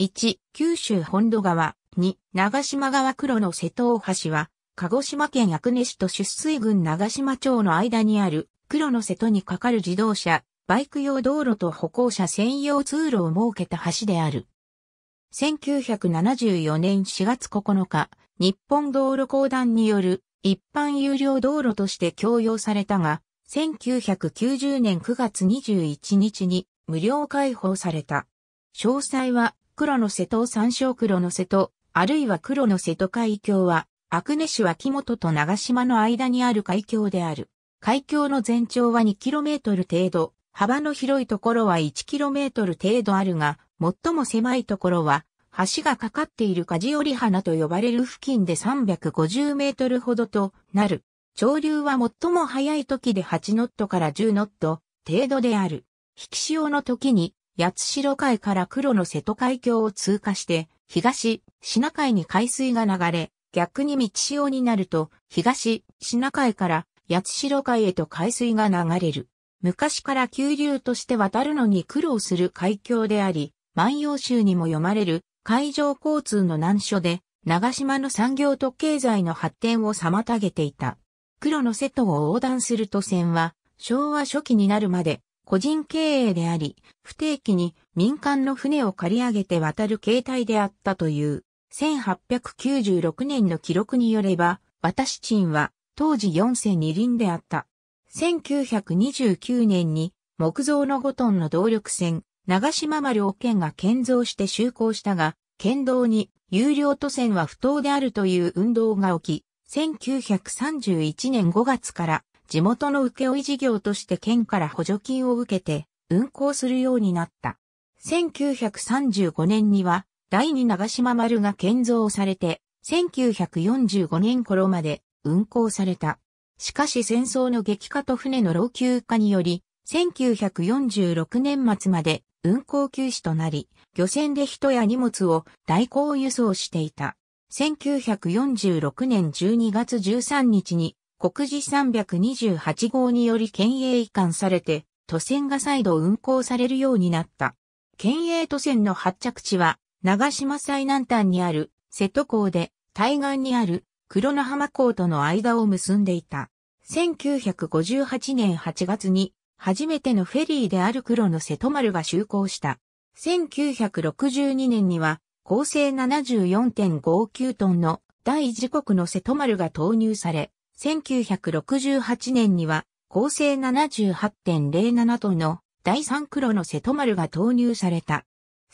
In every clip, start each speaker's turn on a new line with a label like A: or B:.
A: 1、九州本土川。2、長島川黒の瀬戸大橋は、鹿児島県阿久根市と出水郡長島町の間にある、黒の瀬戸に架かる自動車、バイク用道路と歩行者専用通路を設けた橋である。1974年4月9日、日本道路公団による一般有料道路として供用されたが、1990年9月21日に無料開放された。詳細は黒の瀬戸を参照黒の瀬戸、あるいは黒の瀬戸海峡は、阿久根市脇本と長島の間にある海峡である。海峡の全長は 2km 程度、幅の広いところは 1km 程度あるが、最も狭いところは、橋がかかっている梶折花と呼ばれる付近で350メートルほどとなる。潮流は最も速い時で8ノットから10ノット程度である。引き潮の時に八代海から黒の瀬戸海峡を通過して、東、シナ海に海水が流れ、逆に満ち潮になると、東、シナ海から八代海へと海水が流れる。昔から急流として渡るのに苦労する海峡であり、万葉集にも読まれる海上交通の難所で、長島の産業と経済の発展を妨げていた。黒の瀬戸を横断する渡船は、昭和初期になるまで個人経営であり、不定期に民間の船を借り上げて渡る形態であったという、1896年の記録によれば、私賃は当時4世二輪であった。1929年に木造の5トンの動力船、長島丸を県が建造して就航したが、県道に有料都船は不当であるという運動が起き、1931年5月から地元の請負事業として県から補助金を受けて運行するようになった。1935年には第二長島丸が建造されて、1945年頃まで運行された。しかし戦争の激化と船の老朽化により、1946年末まで運航休止となり、漁船で人や荷物を代行輸送していた。1946年12月13日に国事328号により県営移管されて、都線が再度運行されるようになった。県営都線の発着地は、長島最南端にある瀬戸港で、対岸にある黒野浜港との間を結んでいた。1958年8月に、初めてのフェリーである黒の瀬戸丸が就航した。1962年には、高性74.59トンの第一国の瀬戸丸が投入され、1968年には、構成78.07トンの第3黒の瀬戸丸が投入された。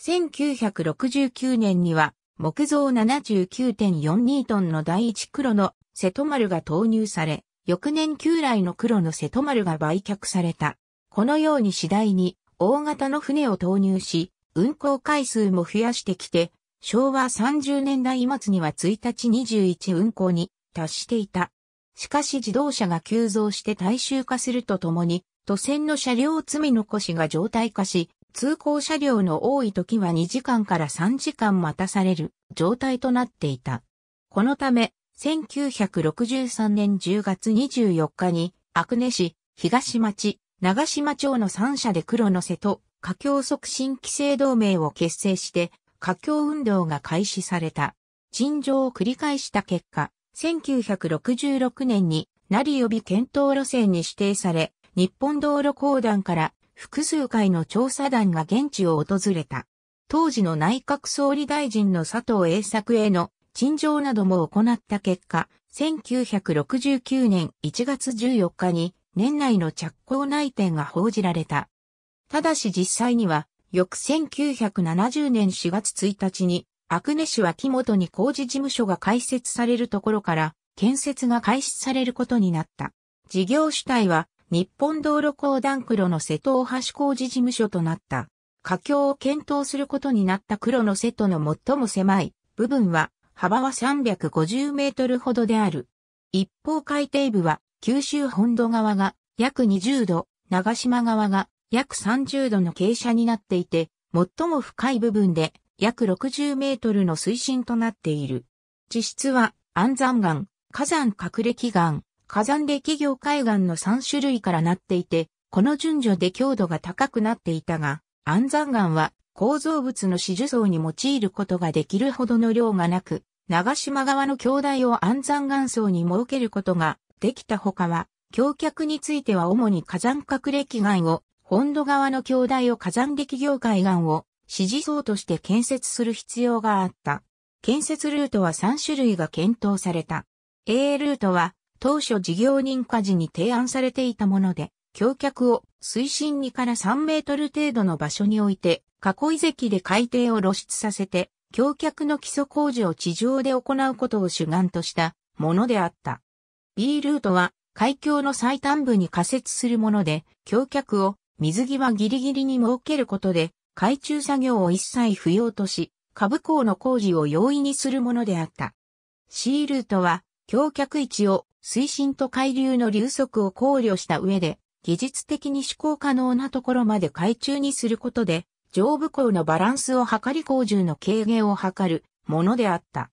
A: 1969年には、木造79.42トンの第1黒の瀬戸丸が投入され、翌年旧来の黒の瀬戸丸が売却された。このように次第に大型の船を投入し、運航回数も増やしてきて、昭和30年代末には1日21運航に達していた。しかし自動車が急増して大衆化するとともに、都線の車両積み残しが常態化し、通行車両の多い時は2時間から3時間待たされる状態となっていた。このため、1963年10月24日に、阿久根市、東町、長島町の3社で黒の瀬戸、華僑促進規制同盟を結成して、華僑運動が開始された。陳情を繰り返した結果、1966年に、成予備検討路線に指定され、日本道路公団から複数回の調査団が現地を訪れた。当時の内閣総理大臣の佐藤栄作への陳情なども行った結果、1969年1月14日に年内の着工内定が報じられた。ただし実際には、翌1970年4月1日にアクネ市は木本に工事事務所が開設されるところから、建設が開始されることになった。事業主体は、日本道路公団黒の瀬戸大橋工事事務所となった。架橋を検討することになった黒の瀬戸の最も狭い部分は、幅は350メートルほどである。一方海底部は、九州本土側が約20度、長島側が約30度の傾斜になっていて、最も深い部分で約60メートルの水深となっている。地質は、安山岩、火山隠れ基岩、火山歴業海岸の3種類からなっていて、この順序で強度が高くなっていたが、安山岩は構造物の支樹層に用いることができるほどの量がなく、長島側の橋台を安山岩層に設けることができたほかは、橋脚については主に火山隠れ基岩を、本土側の橋台を火山歴業海岸を、支持層として建設する必要があった。建設ルートは3種類が検討された。A ルートは当初事業認可時に提案されていたもので、橋脚を水深2から3メートル程度の場所に置いて、囲い堰で海底を露出させて、橋脚の基礎工事を地上で行うことを主眼としたものであった。B ルートは海峡の最端部に仮設するもので、橋脚を水際ギリギリに設けることで、海中作業を一切不要とし、下部港の工事を容易にするものであった。C ルートは、橋脚位置を水深と海流の流速を考慮した上で、技術的に施行可能なところまで海中にすることで、上部港のバランスを測り工事の軽減を図るものであった。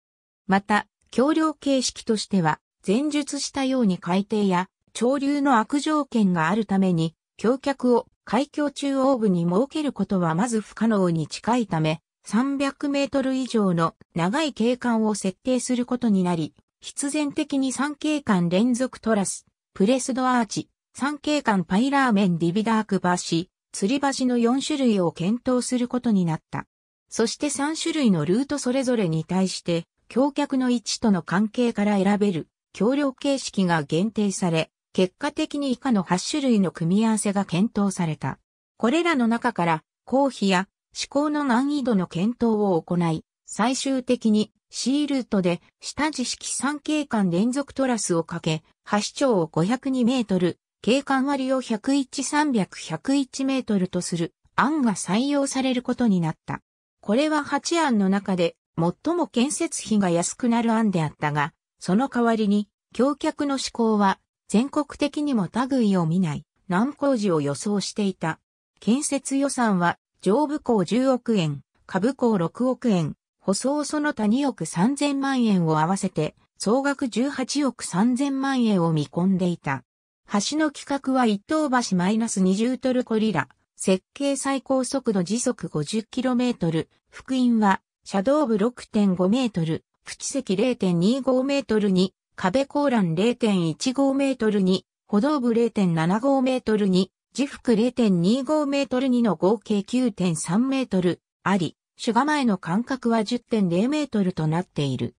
A: また、橋梁形式としては、前述したように海底や潮流の悪条件があるために、橋脚を海峡中央部に設けることはまず不可能に近いため、300メートル以上の長い景観を設定することになり、必然的に3景観連続トラス、プレスドアーチ、3景観パイラーメンディビダーク橋、釣り橋の4種類を検討することになった。そして3種類のルートそれぞれに対して、橋脚の位置との関係から選べる橋梁形式が限定され、結果的に以下の8種類の組み合わせが検討された。これらの中から、公費や思考の難易度の検討を行い、最終的に C ルートで下地式3景観連続トラスをかけ、橋長を502メートル、景観割を10130101メートルとする案が採用されることになった。これは8案の中で最も建設費が安くなる案であったが、その代わりに、橋脚の思考は全国的にも類を見ない難工事を予想していた。建設予算は上部校10億円、下部校6億円、舗装その他2億3000万円を合わせて総額18億3000万円を見込んでいた。橋の規格は一等橋マイナス20トルコリラ、設計最高速度時速 50km、福音は、車道部6.5メートル、プチ席0.25メートルに、壁高欄0.15メートルに、歩道部0.75メートルに、自腹0.25メートルにの合計9.3メートルあり、主構前の間隔は10.0メートルとなっている。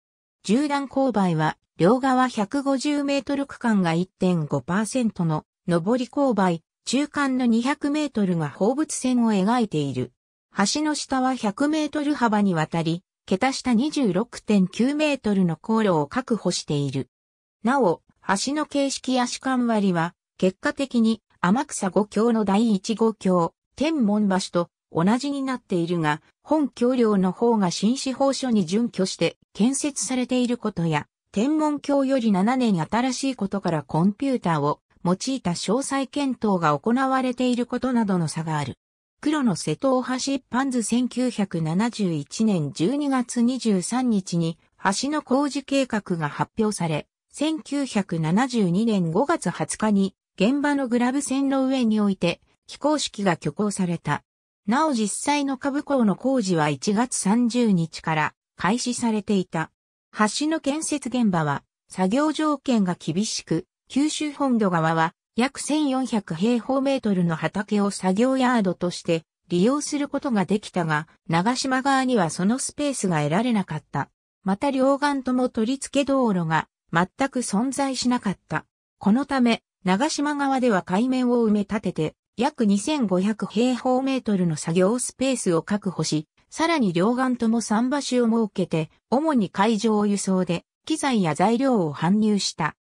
A: 縦断勾配は、両側150メートル区間が1.5%の上り勾配、中間の200メートルが放物線を描いている。橋の下は100メートル幅にわたり、桁下26.9メートルの航路を確保している。なお、橋の形式や主管割は、結果的に天草五橋の第一五橋、天文橋と同じになっているが、本橋梁の方が新司法書に準拠して建設されていることや、天文橋より7年新しいことからコンピューターを用いた詳細検討が行われていることなどの差がある。黒の瀬戸大橋一般図1971年12月23日に橋の工事計画が発表され、1972年5月20日に現場のグラブ線の上において非公式が挙行された。なお実際の株高の工事は1月30日から開始されていた。橋の建設現場は作業条件が厳しく、九州本土側は約1400平方メートルの畑を作業ヤードとして利用することができたが、長島側にはそのスペースが得られなかった。また両岸とも取り付け道路が全く存在しなかった。このため、長島側では海面を埋め立てて、約2500平方メートルの作業スペースを確保し、さらに両岸とも桟橋を設けて、主に海上輸送で、機材や材料を搬入した。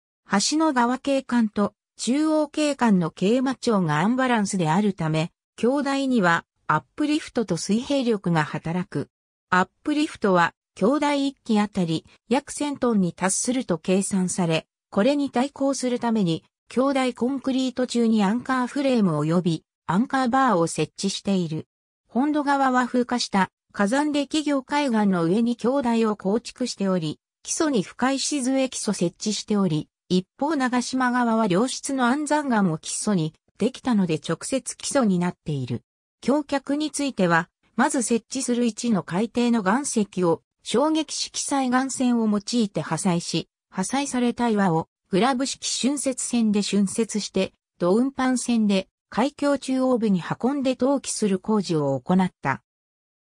A: 橋の側景観と中央警官の桂馬町がアンバランスであるため、兄弟にはアップリフトと水平力が働く。アップリフトは兄弟1機あたり約1000トンに達すると計算され、これに対抗するために兄弟コンクリート中にアンカーフレーム及びアンカーバーを設置している。本土側は風化した火山で企業海岸の上に兄弟を構築しており、基礎に深い静え基礎設置しており、一方長島側は良質の安山岩を基礎にできたので直接基礎になっている。橋脚については、まず設置する位置の海底の岩石を衝撃式災岩線を用いて破砕し、破砕された岩をグラブ式浚渫線で浚渫して、ド運搬船で海峡中央部に運んで投棄する工事を行った。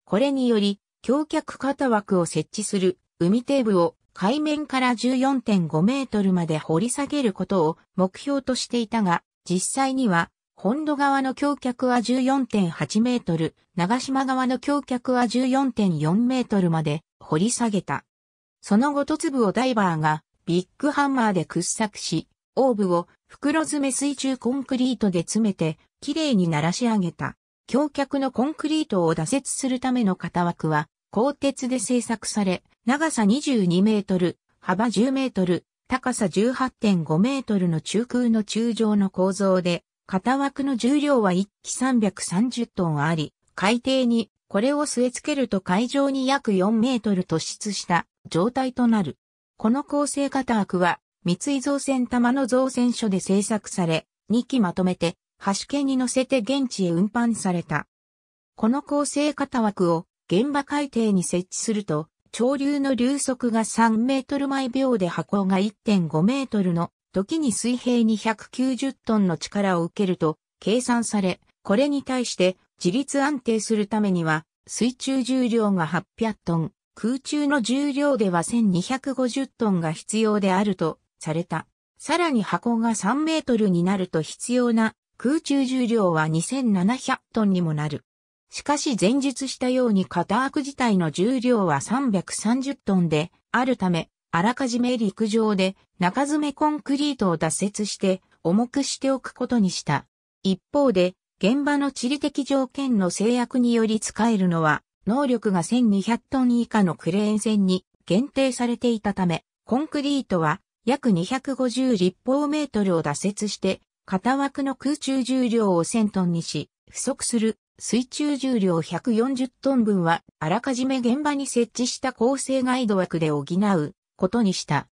A: これにより、橋脚型枠を設置する海底部を海面から14.5メートルまで掘り下げることを目標としていたが、実際には、本土側の橋脚は14.8メートル、長島側の橋脚は14.4メートルまで掘り下げた。その後突部をダイバーがビッグハンマーで掘削し、オーブを袋詰め水中コンクリートで詰めて、きれいに鳴らし上げた。橋脚のコンクリートを打設するための型枠は、鋼鉄で製作され、長さ22メートル、幅10メートル、高さ18.5メートルの中空の中上の構造で、型枠の重量は1機330トンあり、海底にこれを据え付けると海上に約4メートル突出した状態となる。この構成型枠は三井造船玉の造船所で製作され、2機まとめて端剣に乗せて現地へ運搬された。この構成型枠を現場海底に設置すると潮流の流速が3メートル毎秒で波高が1.5メートルの時に水平に190トンの力を受けると計算され、これに対して自立安定するためには水中重量が800トン、空中の重量では1250トンが必要であるとされた。さらに箱が3メートルになると必要な空中重量は2700トンにもなる。しかし前述したように型枠自体の重量は330トンであるため、あらかじめ陸上で中詰めコンクリートを脱雪して重くしておくことにした。一方で、現場の地理的条件の制約により使えるのは、能力が1200トン以下のクレーン船に限定されていたため、コンクリートは約250立方メートルを脱雪して、片枠の空中重量を1000トンにし、不足する水中重量140トン分は、あらかじめ現場に設置した構成ガイド枠で補うことにした。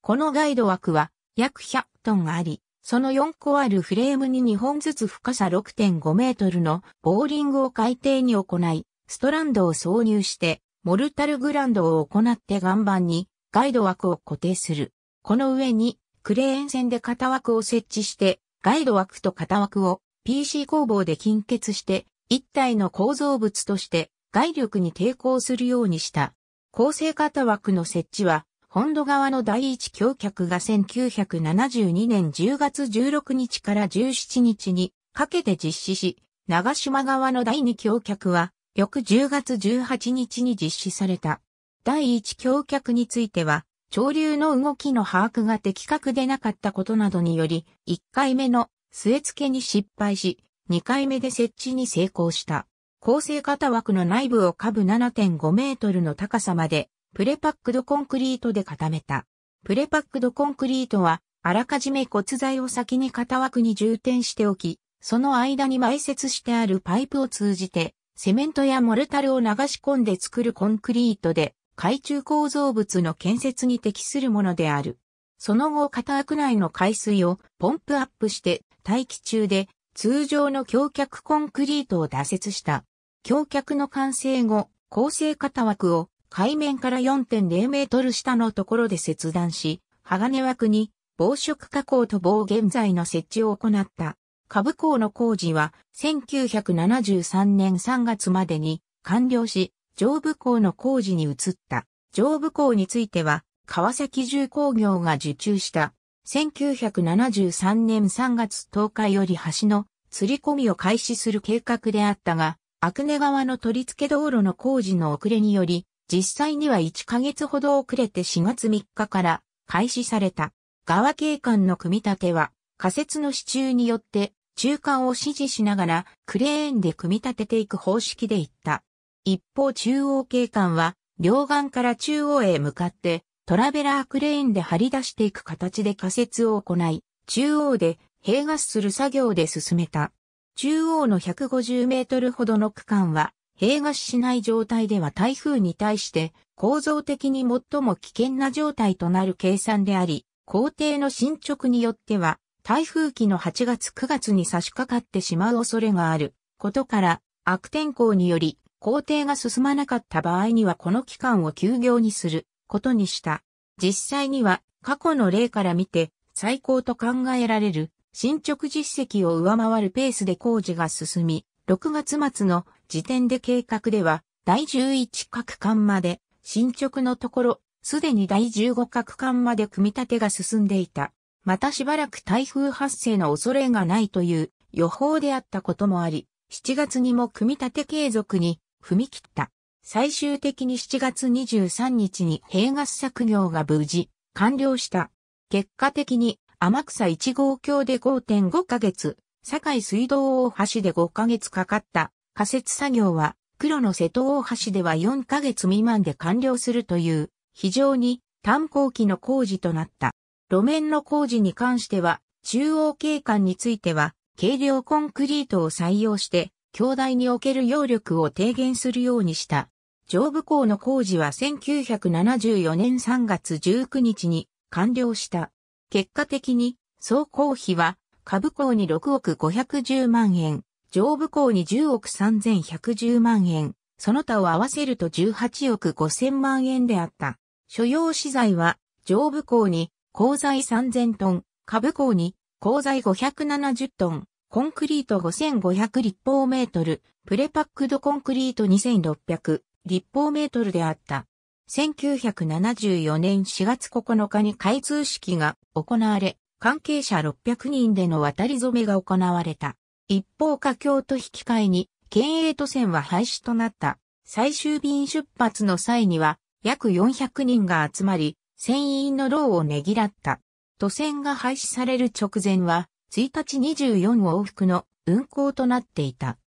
A: このガイド枠は約100トンあり、その4個あるフレームに2本ずつ深さ6.5メートルのボーリングを海底に行い、ストランドを挿入して、モルタルグランドを行って岩盤にガイド枠を固定する。この上にクレーン線で型枠を設置して、ガイド枠と型枠を PC 工房で金欠して一体の構造物として外力に抵抗するようにした。構成型枠の設置は、本土側の第一橋脚が1972年10月16日から17日にかけて実施し、長島側の第二橋脚は、翌10月18日に実施された。第一橋脚については、潮流の動きの把握が的確でなかったことなどにより、1回目の据え付けに失敗し、2回目で設置に成功した。構成型枠の内部を下部7.5メートルの高さまでプレパックドコンクリートで固めた。プレパックドコンクリートはあらかじめ骨材を先に型枠に充填しておき、その間に埋設してあるパイプを通じてセメントやモルタルを流し込んで作るコンクリートで海中構造物の建設に適するものである。その後、型枠内の海水をポンプアップして大気中で通常の橋脚コンクリートを打設した。橋脚の完成後、構成型枠を海面から4.0メートル下のところで切断し、鋼枠に防食加工と防現在の設置を行った。下港の工事は1973年3月までに完了し、上部港の工事に移った。上部港については、川崎重工業が受注した1973年3月10日より橋の釣り込みを開始する計画であったが、アクネ川の取り付け道路の工事の遅れにより、実際には1ヶ月ほど遅れて4月3日から開始された。川景観の組み立ては、仮設の支柱によって中間を支持しながらクレーンで組み立てていく方式でいった。一方中央景観は、両岸から中央へ向かってトラベラークレーンで張り出していく形で仮設を行い、中央で併合する作業で進めた。中央の150メートルほどの区間は、併合しない状態では台風に対して構造的に最も危険な状態となる計算であり、工程の進捗によっては、台風期の8月9月に差し掛かってしまう恐れがあることから、悪天候により工程が進まなかった場合にはこの期間を休業にすることにした。実際には過去の例から見て最高と考えられる進捗実績を上回るペースで工事が進み、6月末の時点で計画では第11各間まで進捗のところ、すでに第15各間まで組み立てが進んでいた。またしばらく台風発生の恐れがないという予報であったこともあり、7月にも組み立て継続に踏み切った。最終的に7月23日に閉合作業が無事完了した。結果的に天草1号橋で5.5ヶ月、堺水道大橋で5ヶ月かかった仮設作業は黒の瀬戸大橋では4ヶ月未満で完了するという非常に炭鉱期の工事となった。路面の工事に関しては中央景観については軽量コンクリートを採用して兄弟における揚力を低減するようにした。上部校の工事は1974年3月19日に完了した。結果的に、総工費は、下部校に6億510万円、上部校に10億3110万円、その他を合わせると18億5000万円であった。所要資材は、上部校に、鉱材3000トン、下部校に、鉱材570トン、コンクリート5500立方メートル、プレパックドコンクリート2600立方メートルであった。1974年4月9日に開通式が行われ、関係者600人での渡り染めが行われた。一方華橋と引き換えに、県営都線は廃止となった。最終便出発の際には、約400人が集まり、船員の労をねぎらった。都線が廃止される直前は、1日24往復の運行となっていた。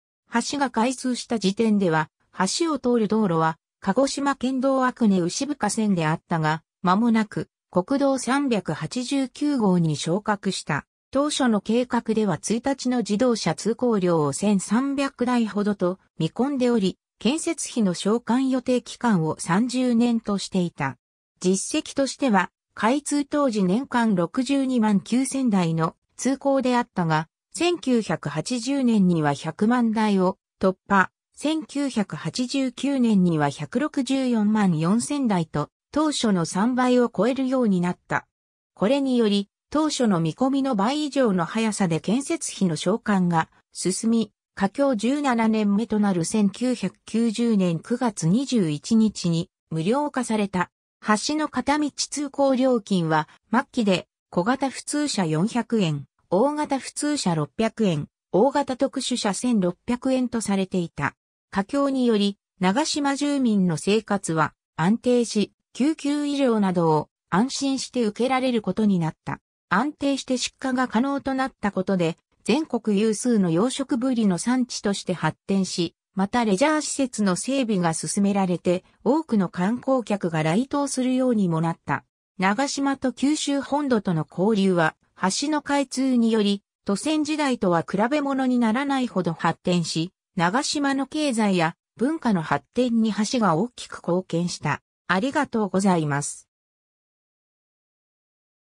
A: 橋が開通した時点では、橋を通る道路は、鹿児島県道悪根牛深線であったが、間もなく、国道389号に昇格した。当初の計画では1日の自動車通行量を1300台ほどと見込んでおり、建設費の償還予定期間を30年としていた。実績としては、開通当時年間62万9000台の通行であったが、1980年には100万台を突破、1989年には164万4000台と、当初の3倍を超えるようになった。これにより、当初の見込みの倍以上の速さで建設費の償還が進み、佳境17年目となる1990年9月21日に無料化された。橋の片道通行料金は末期で小型普通車400円、大型普通車600円、大型特殊車1600円とされていた。佳境により、長島住民の生活は安定し、救急医療などを安心して受けられることになった。安定して出荷が可能となったことで、全国有数の養殖ぶりの産地として発展し、またレジャー施設の整備が進められて、多くの観光客が来島するようにもなった。長島と九州本土との交流は、橋の開通により、都仙時代とは比べ物にならないほど発展し、長島の経済や文化の発展に橋が大きく貢献した。ありがとうございます。